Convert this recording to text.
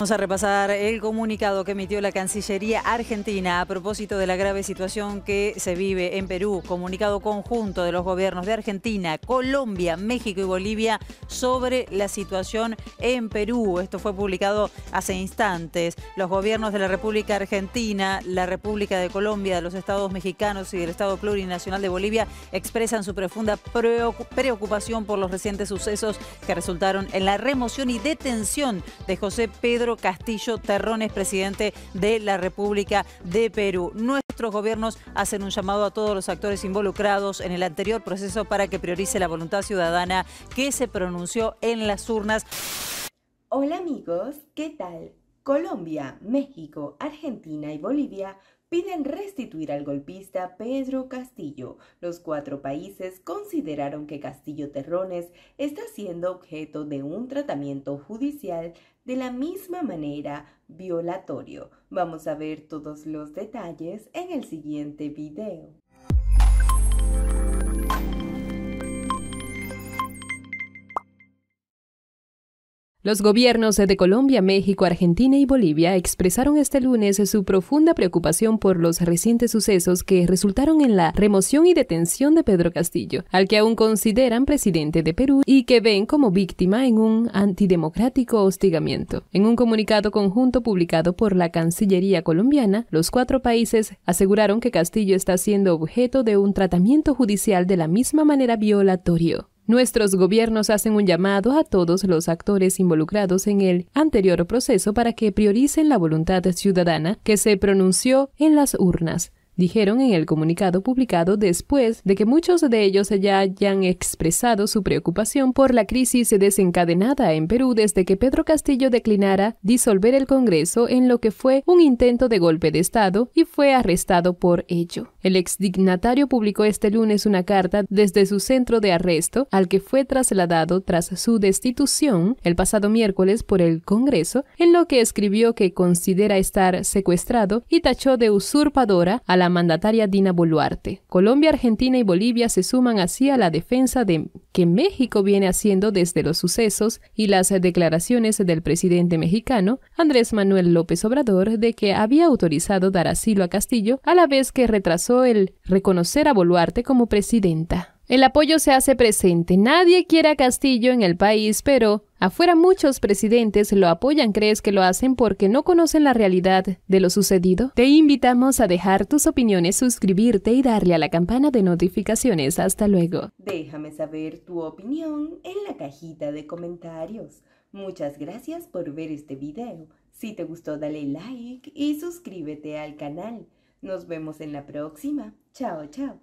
Vamos a repasar el comunicado que emitió la Cancillería Argentina a propósito de la grave situación que se vive en Perú. Comunicado conjunto de los gobiernos de Argentina, Colombia, México y Bolivia sobre la situación en Perú. Esto fue publicado hace instantes. Los gobiernos de la República Argentina, la República de Colombia, los estados mexicanos y del Estado Plurinacional de Bolivia expresan su profunda preocupación por los recientes sucesos que resultaron en la remoción y detención de José Pedro Castillo Terrones, presidente de la República de Perú. Nuestros gobiernos hacen un llamado a todos los actores involucrados en el anterior proceso para que priorice la voluntad ciudadana que se pronunció en las urnas. Hola amigos, ¿qué tal? Colombia, México, Argentina y Bolivia piden restituir al golpista Pedro Castillo. Los cuatro países consideraron que Castillo Terrones está siendo objeto de un tratamiento judicial de la misma manera violatorio. Vamos a ver todos los detalles en el siguiente video. Los gobiernos de Colombia, México, Argentina y Bolivia expresaron este lunes su profunda preocupación por los recientes sucesos que resultaron en la remoción y detención de Pedro Castillo, al que aún consideran presidente de Perú y que ven como víctima en un antidemocrático hostigamiento. En un comunicado conjunto publicado por la Cancillería colombiana, los cuatro países aseguraron que Castillo está siendo objeto de un tratamiento judicial de la misma manera violatorio Nuestros gobiernos hacen un llamado a todos los actores involucrados en el anterior proceso para que prioricen la voluntad ciudadana que se pronunció en las urnas dijeron en el comunicado publicado después de que muchos de ellos ya hayan expresado su preocupación por la crisis desencadenada en Perú desde que Pedro Castillo declinara disolver el Congreso en lo que fue un intento de golpe de Estado y fue arrestado por ello. El ex dignatario publicó este lunes una carta desde su centro de arresto al que fue trasladado tras su destitución el pasado miércoles por el Congreso, en lo que escribió que considera estar secuestrado y tachó de usurpadora a la mandataria Dina Boluarte. Colombia, Argentina y Bolivia se suman así a la defensa de que México viene haciendo desde los sucesos y las declaraciones del presidente mexicano Andrés Manuel López Obrador de que había autorizado dar asilo a Castillo a la vez que retrasó el reconocer a Boluarte como presidenta. El apoyo se hace presente. Nadie quiere a Castillo en el país, pero afuera muchos presidentes lo apoyan. ¿Crees que lo hacen porque no conocen la realidad de lo sucedido? Te invitamos a dejar tus opiniones, suscribirte y darle a la campana de notificaciones. Hasta luego. Déjame saber tu opinión en la cajita de comentarios. Muchas gracias por ver este video. Si te gustó dale like y suscríbete al canal. Nos vemos en la próxima. Chao, chao.